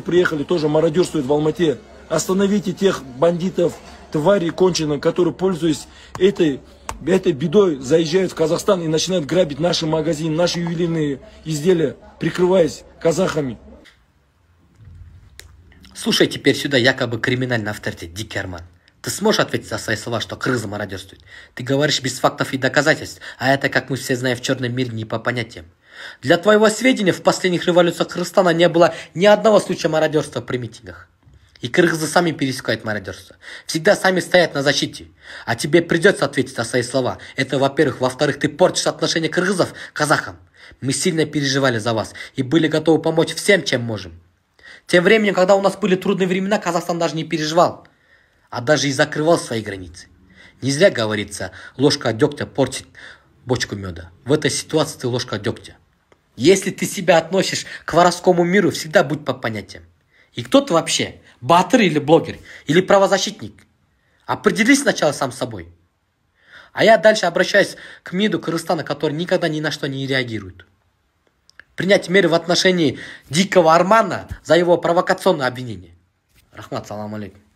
приехали, тоже мародерствуют в Алмате. Остановите тех бандитов, тварей конченых, которые, пользуясь этой, этой бедой, заезжают в Казахстан и начинают грабить наши магазины, наши ювелирные изделия, прикрываясь казахами. Слушай теперь сюда якобы криминальный авторитет, Дикий Арман. Ты сможешь ответить за свои слова, что крыза мародерствует? Ты говоришь без фактов и доказательств, а это, как мы все знаем, в черном мире не по понятиям. Для твоего сведения, в последних революциях Кыргызстана не было ни одного случая мародерства при митингах. И кыргызы сами пересекают мародерство. Всегда сами стоят на защите. А тебе придется ответить на свои слова. Это, во-первых. Во-вторых, ты портишь отношения кыргызов к казахам. Мы сильно переживали за вас и были готовы помочь всем, чем можем. Тем временем, когда у нас были трудные времена, Казахстан даже не переживал, а даже и закрывал свои границы. Не зря говорится, ложка дегтя портит бочку меда. В этой ситуации ты ложка дегтя. Если ты себя относишь к воровскому миру, всегда будь по понятиям. И кто ты вообще? Батыр или блогер? Или правозащитник? Определись сначала сам собой. А я дальше обращаюсь к МИДу Кыргызстана, который никогда ни на что не реагирует. Принять меры в отношении дикого Армана за его провокационное обвинение. Рахмат, салам алейкум.